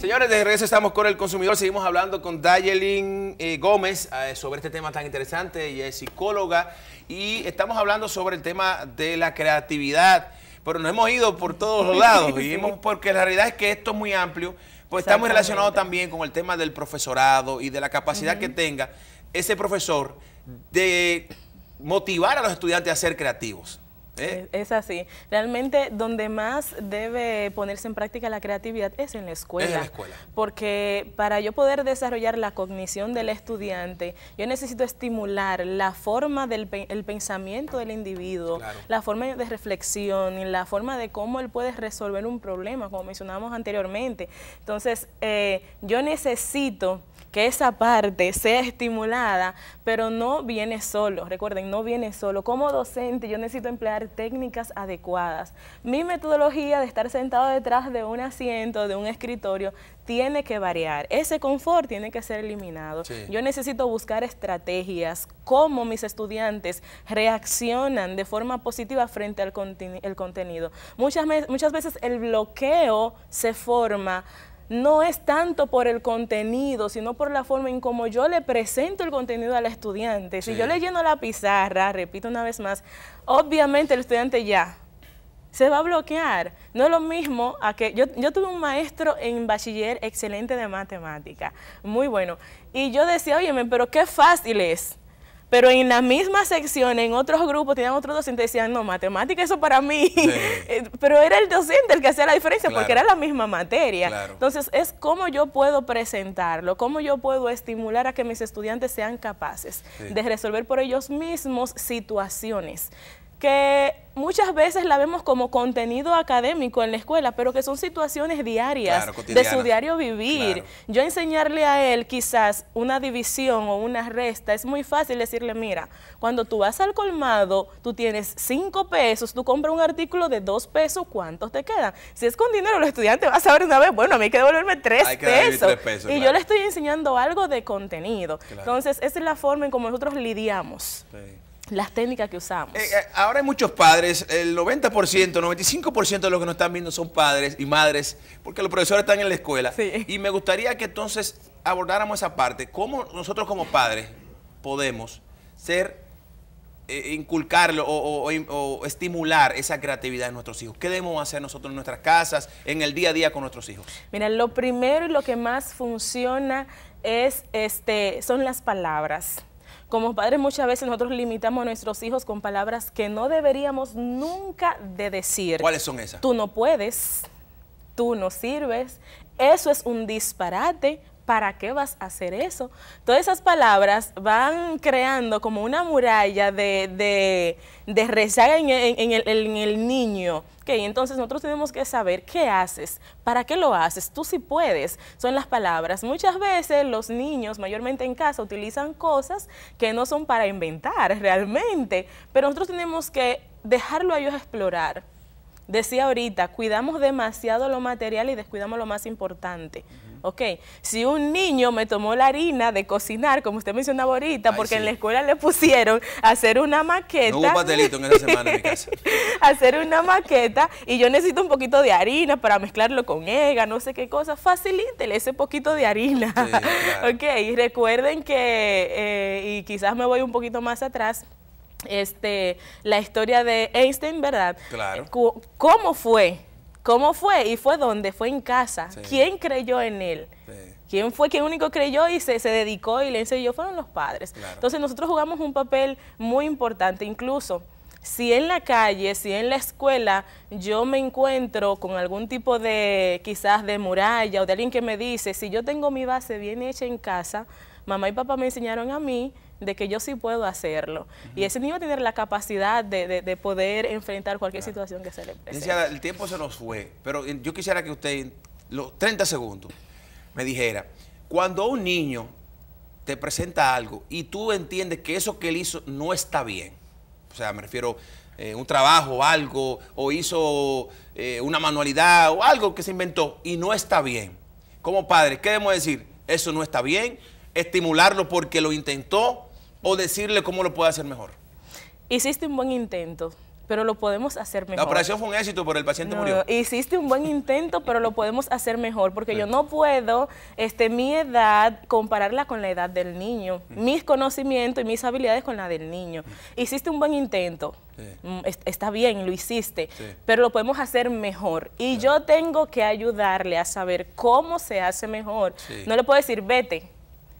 Señores, de regreso estamos con el consumidor. Seguimos hablando con Dayelin eh, Gómez eh, sobre este tema tan interesante. Y es psicóloga y estamos hablando sobre el tema de la creatividad. Pero nos hemos ido por todos los lados y porque la realidad es que esto es muy amplio. Pues está muy relacionado también con el tema del profesorado y de la capacidad que tenga ese profesor de motivar a los estudiantes a ser creativos. Eh. Es, así. Realmente donde más debe ponerse en práctica la creatividad es en la escuela. Porque para yo poder desarrollar la cognición del estudiante, yo necesito estimular la forma del el pensamiento del individuo, la forma de reflexión, la forma de cómo él puede resolver un problema, como mencionábamos anteriormente. Entonces, eh, yo necesito que esa parte sea estimulada, pero no viene solo, recuerden, no viene solo. Como docente yo necesito emplear técnicas adecuadas. Mi metodología de estar sentado detrás de un asiento, de un escritorio, tiene que variar. Ese confort tiene que ser eliminado. Yo necesito buscar estrategias, cómo mis estudiantes reaccionan de forma positiva frente al contenido. Muchas, muchas veces el bloqueo se forma no es tanto por el contenido, sino por la forma en cómo yo le presento el contenido al estudiante. Si yo le lleno la pizarra, repito una vez más, obviamente el estudiante ya se va a bloquear. No es lo mismo a que yo, yo tuve un maestro en bachiller excelente de matemática, muy bueno, y yo decía, óyeme, pero qué fácil es pero en la misma sección, en otros grupos, tenían otros docentes y decían, no, matemática, eso para mí. Eh, pero era el docente el que hacía la diferencia porque era la misma materia. Entonces, es cómo yo puedo presentarlo, cómo yo puedo estimular a que mis estudiantes sean capaces de resolver por ellos mismos situaciones que muchas veces la vemos como contenido académico en la escuela, pero que son situaciones diarias de su diario vivir. Yo enseñarle a él quizás una división o una resta, es muy fácil decirle, mira, cuando tú vas al colmado, tú tienes cinco pesos, tú compras un artículo de dos pesos, ¿cuántos te quedan? Si es con dinero, el estudiante va a saber una vez, bueno, a mí hay que devolverme tres, pesos, Y yo le estoy enseñando algo de contenido. Entonces, esa es la forma en cómo nosotros lidiamos las técnicas que usamos. Eh, eh, ahora hay muchos padres, el 90%, 95% de los que nos están viendo son padres y madres, porque los profesores están en la escuela. Y me gustaría que entonces abordáramos esa parte. ¿Cómo nosotros como padres podemos ser, eh, inculcarlo o, estimular esa creatividad en nuestros hijos? ¿Qué debemos hacer nosotros en nuestras casas, en el día a día con nuestros hijos? Mira, lo primero y lo que más funciona es, este, son las palabras. Como padres muchas veces nosotros limitamos a nuestros hijos con palabras que no deberíamos nunca de decir. ¿Cuáles son esas? Tú no puedes, tú no sirves, eso es un disparate, ¿para qué vas a hacer eso? Todas esas palabras van creando como una muralla de, de, en, el, niño. entonces nosotros tenemos que saber qué haces, para qué lo haces, tú sí puedes, son las palabras. Muchas veces los niños, mayormente en casa, utilizan cosas que no son para inventar realmente, pero nosotros tenemos que dejarlo a ellos explorar decía ahorita, cuidamos demasiado lo material y descuidamos lo más importante. Ok, si un niño me tomó la harina de cocinar, como usted mencionaba ahorita, porque en la escuela le pusieron hacer una maqueta. No hubo en esa semana en mi casa. hacer una maqueta y yo necesito un poquito de harina para mezclarlo con ega, no sé qué cosa, facilítele ese poquito de harina. Ok, y recuerden que, eh, y quizás me voy un poquito más atrás, este, la historia de Einstein, ¿verdad? Claro. ¿Cómo fue? ¿Cómo fue? Y fue dónde, fue en casa. ¿Quién creyó en él? ¿Quién fue quien único creyó y se, dedicó y le enseñó? Fueron los padres. Entonces nosotros jugamos un papel muy importante, incluso si en la calle, si en la escuela yo me encuentro con algún tipo de quizás de muralla o de alguien que me dice, si yo tengo mi base bien hecha en casa, mamá y papá me enseñaron a mí, de que yo sí puedo hacerlo. Y ese niño tiene tener la capacidad de, poder enfrentar cualquier situación que se le presente. el tiempo se nos fue, pero yo quisiera que usted, los 30 segundos, me dijera, cuando un niño te presenta algo y tú entiendes que eso que él hizo no está bien, o sea, me refiero eh, un trabajo, o algo, o hizo eh, una manualidad o algo que se inventó y no está bien. Como padre, ¿qué debemos decir? Eso no está bien, estimularlo porque lo intentó, o decirle cómo lo puede hacer mejor? Hiciste un buen intento, pero lo podemos hacer mejor. La operación fue un éxito, pero el paciente murió. Hiciste un buen intento, pero lo podemos hacer mejor, porque yo no puedo este, mi edad compararla con la edad del niño, mm. mis conocimientos y mis habilidades con la del niño. Mm. Hiciste un buen intento, mm, está bien, lo hiciste, pero lo podemos hacer mejor. Y yo tengo que ayudarle a saber cómo se hace mejor. No le puedo decir, vete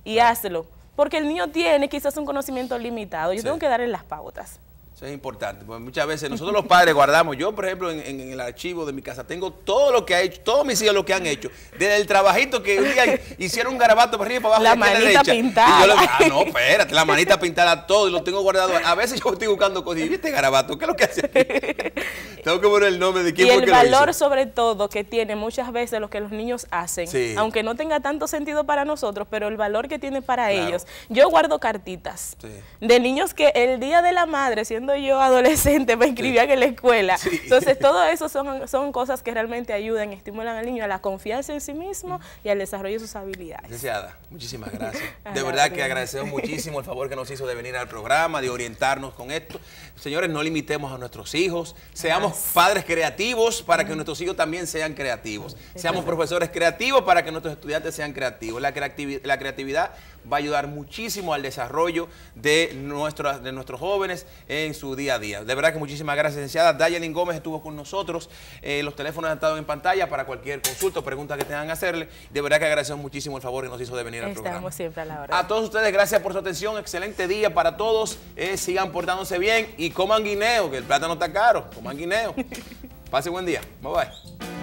y hazlo porque el niño tiene quizás un conocimiento limitado. Yo tengo que darle las pautas. Eso es importante, porque muchas veces nosotros los padres guardamos, yo por ejemplo en, el archivo de mi casa tengo todo lo que ha hecho, todos mis hijos lo que han hecho, desde el trabajito que un día hicieron un garabato para arriba y para abajo. La manita la pintada. ah, no, espérate, la manita pintada todo y lo tengo guardado. A veces yo estoy buscando cosas y este garabato, ¿qué es lo que hace? tengo que poner el nombre de quién y el valor sobre todo que tiene muchas veces lo que los niños hacen, aunque no tenga tanto sentido para nosotros, pero el valor que tiene para ellos. Yo guardo cartitas de niños que el día de la madre siendo yo adolescente me inscribían en la escuela. Entonces, todo eso son, son cosas que realmente ayudan, estimulan al niño a la confianza en sí mismo y al desarrollo de sus habilidades. deseada muchísimas gracias. De verdad que agradecemos muchísimo el favor que nos hizo de venir al programa, de orientarnos con esto. Señores, no limitemos a nuestros hijos, seamos padres creativos para que nuestros hijos también sean creativos. Seamos profesores creativos para que nuestros estudiantes sean creativos. La, la creatividad va a ayudar muchísimo al desarrollo de, de nuestros jóvenes en su día a día. De verdad que muchísimas gracias, licenciada. Dayelin Gómez estuvo con nosotros. Eh, los teléfonos han estado en pantalla para cualquier consulta o pregunta que tengan que hacerle. De verdad que agradecemos muchísimo el favor que nos hizo de venir al programa. Estamos siempre a la hora. A todos ustedes, gracias por su atención. Excelente día para todos. Eh, sigan portándose bien y coman guineo, que el plátano está caro. Coman guineo. Pase buen día. Bye bye.